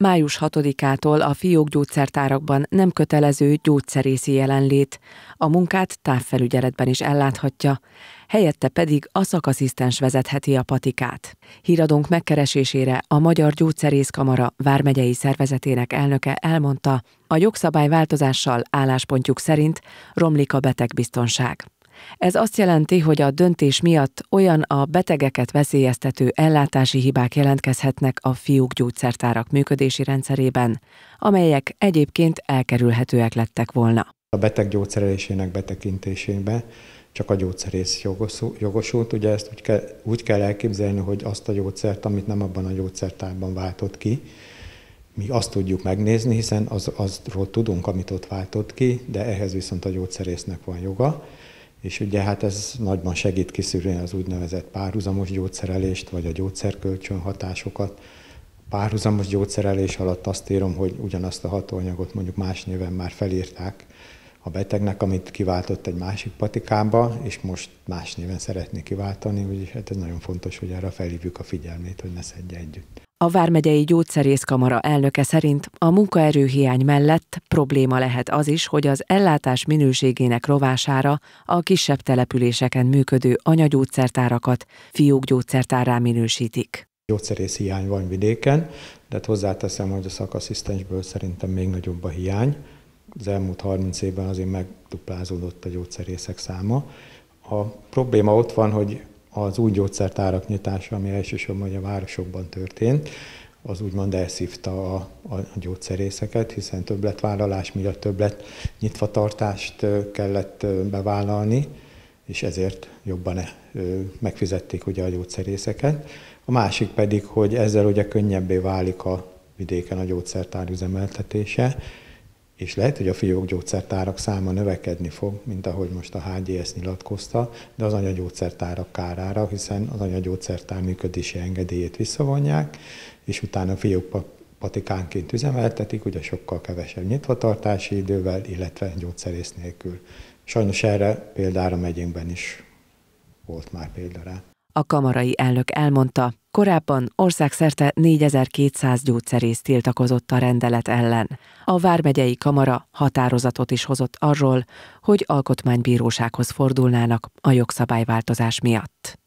május 6-ától a fiók gyógyszertárakban nem kötelező gyógyszerészi jelenlét, a munkát távfelügyeletben is elláthatja, helyette pedig a szakaszisztens vezetheti a patikát. Híradónk megkeresésére a Magyar Gyógyszerészkamara Vármegyei Szervezetének elnöke elmondta, a jogszabály változással álláspontjuk szerint romlik a betegbiztonság. Ez azt jelenti, hogy a döntés miatt olyan a betegeket veszélyeztető ellátási hibák jelentkezhetnek a fiúk gyógyszertárak működési rendszerében, amelyek egyébként elkerülhetőek lettek volna. A beteg gyógyszerelésének betekintésében csak a gyógyszerész jogosult. Ugye ezt úgy kell, úgy kell elképzelni, hogy azt a gyógyszert, amit nem abban a gyógyszertárban váltott ki, mi azt tudjuk megnézni, hiszen az, azról tudunk, amit ott váltott ki, de ehhez viszont a gyógyszerésznek van joga és ugye hát ez nagyban segít kiszűrni az úgynevezett párhuzamos gyógyszerelést, vagy a gyógyszerkölcsön hatásokat. Párhuzamos gyógyszerelés alatt azt írom, hogy ugyanazt a hatóanyagot mondjuk más néven már felírták a betegnek, amit kiváltott egy másik patikába, és most más néven szeretné kiváltani, úgyhogy hát ez nagyon fontos, hogy erre felhívjuk a figyelmét, hogy ne szedje együtt. A Vármegyei Gyógyszerészkamara elnöke szerint a munkaerőhiány mellett probléma lehet az is, hogy az ellátás minőségének rovására a kisebb településeken működő anyagyógyszertárakat fiúk gyógyszertárá minősítik. Gyógyszerész hiány van vidéken, de hát hozzáteszem, hogy a szakasszisztensből szerintem még nagyobb a hiány. Az elmúlt 30 évben azért megduplázódott a gyógyszerészek száma. A probléma ott van, hogy az új gyógyszertárak nyitása, ami elsősorban a városokban történt, az úgymond elszívta a, a gyógyszerészeket, hiszen többletvállalás miatt többlet nyitvatartást kellett bevállalni, és ezért jobban megfizették ugye a gyógyszerészeket. A másik pedig, hogy ezzel ugye könnyebbé válik a vidéken a gyógyszertár üzemeltetése, és lehet, hogy a gyógyszertárak száma növekedni fog, mint ahogy most a HGS nyilatkozta, de az anyagyógyszertárak kárára, hiszen az anyagyógyszertár működési engedélyét visszavonják, és utána fiók patikánként üzemeltetik, ugye sokkal kevesebb nyitvatartási idővel, illetve gyógyszerész nélkül. Sajnos erre példára megyünkben is volt már példa rá. A kamarai elnök elmondta, Korábban országszerte 4200 gyógyszerész tiltakozott a rendelet ellen. A Vármegyei Kamara határozatot is hozott arról, hogy alkotmánybírósághoz fordulnának a jogszabályváltozás miatt.